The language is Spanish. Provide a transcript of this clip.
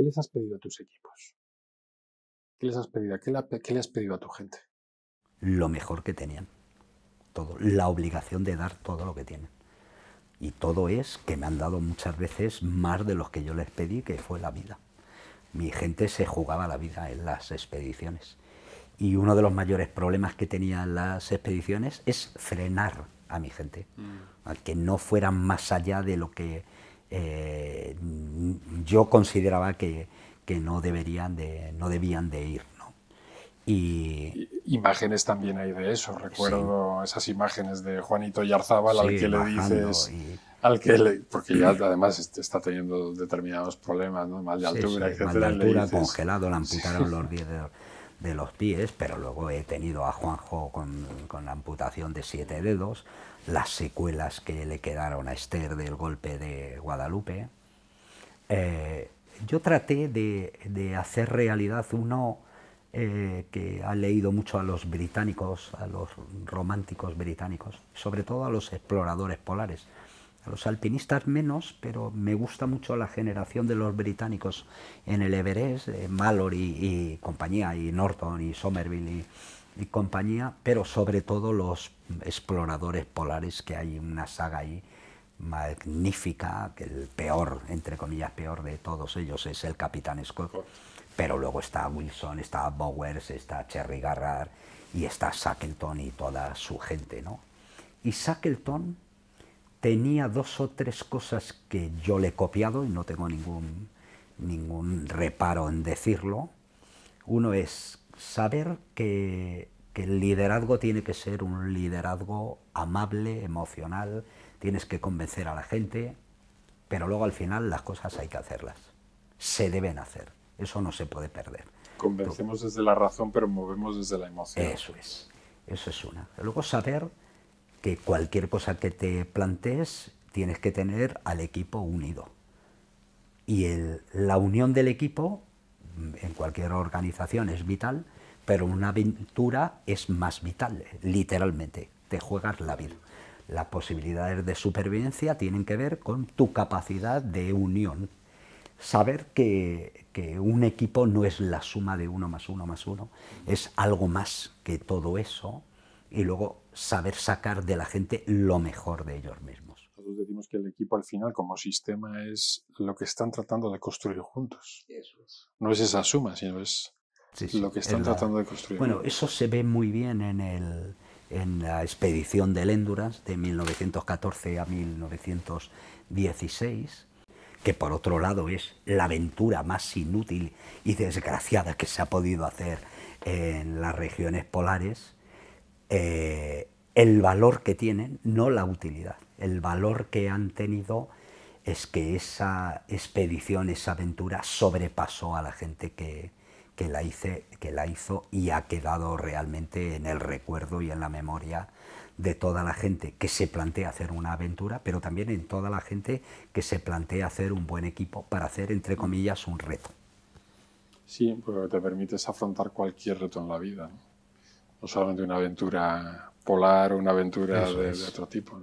¿Qué les has pedido a tus equipos? ¿Qué les has pedido? a tu gente? Lo mejor que tenían. Todo. La obligación de dar todo lo que tienen. Y todo es que me han dado muchas veces más de lo que yo les pedí, que fue la vida. Mi gente se jugaba la vida en las expediciones. Y uno de los mayores problemas que tenían las expediciones es frenar a mi gente, mm. a que no fueran más allá de lo que eh, yo consideraba que, que, no, deberían de, no debían de ir. ¿no? Y... Imágenes también hay de eso. Recuerdo esas imágenes de Juanito Yarzábal al que le dices... Al que porque ya además está teniendo determinados problemas, ¿no? mal de altura, de altura, congelado, la amputaron los dedos de los pies, pero luego he tenido a Juanjo con, con la amputación de siete dedos, las secuelas que le quedaron a Esther del golpe de Guadalupe. Eh, yo traté de, hacer realidad uno eh, que ha leído mucho a los británicos, a los románticos británicos, sobre todo a los exploradores polares. A los alpinistas menos, pero me gusta mucho la generación de los británicos en el Everest, eh, Mallory y, compañía, y Norton y Somerville y, compañía, pero sobre todo los exploradores polares, que hay una saga ahí magnífica, que el peor, entre comillas, peor de todos ellos es el Capitán Scott, pero luego está Wilson, está Bowers, está Cherry Garrard y está Shackleton y toda su gente, ¿no? Y Shackleton tenía dos o tres cosas que yo le he copiado y no tengo ningún, ningún reparo en decirlo. Uno es saber que, el liderazgo tiene que ser un liderazgo amable, emocional, tienes que convencer a la gente, pero luego al final las cosas hay que hacerlas, se deben hacer, eso no se puede perder. Convencemos desde la razón, pero movemos desde la emoción. Eso es, eso es una. Luego saber que cualquier cosa que te plantees tienes que tener al equipo unido. Y la unión del equipo mm, en cualquier organización es vital, pero una aventura es más vital, literalmente. Te juegas la vida. Las posibilidades de supervivencia tienen que ver con tu capacidad de unión. Saber que un equipo no es la suma de uno más uno más uno, es algo más que todo eso y luego saber sacar de la gente lo mejor de ellos mismos. Nosotros decimos que el equipo al final como sistema es lo que están tratando de construir juntos. No es esa suma, sino es lo que están tratando de construir. Bueno, eso se ve muy bien en, en la expedición del Endurance de 1914 a 1916 que por otro lado es la aventura más inútil y desgraciada que se ha podido hacer en las regiones polares, eh, el valor que tienen, no la utilidad. El valor que han tenido es que esa expedición, esa aventura sobrepasó a la gente que, la, que la hizo y ha quedado realmente en el recuerdo y en la memoria de toda la gente que se plantea hacer una aventura, pero también en toda la gente que se plantea hacer un buen equipo para hacer, entre comillas, un reto. Sí, porque te permites afrontar cualquier reto en la vida no de una aventura polar o una aventura de, otro tipo.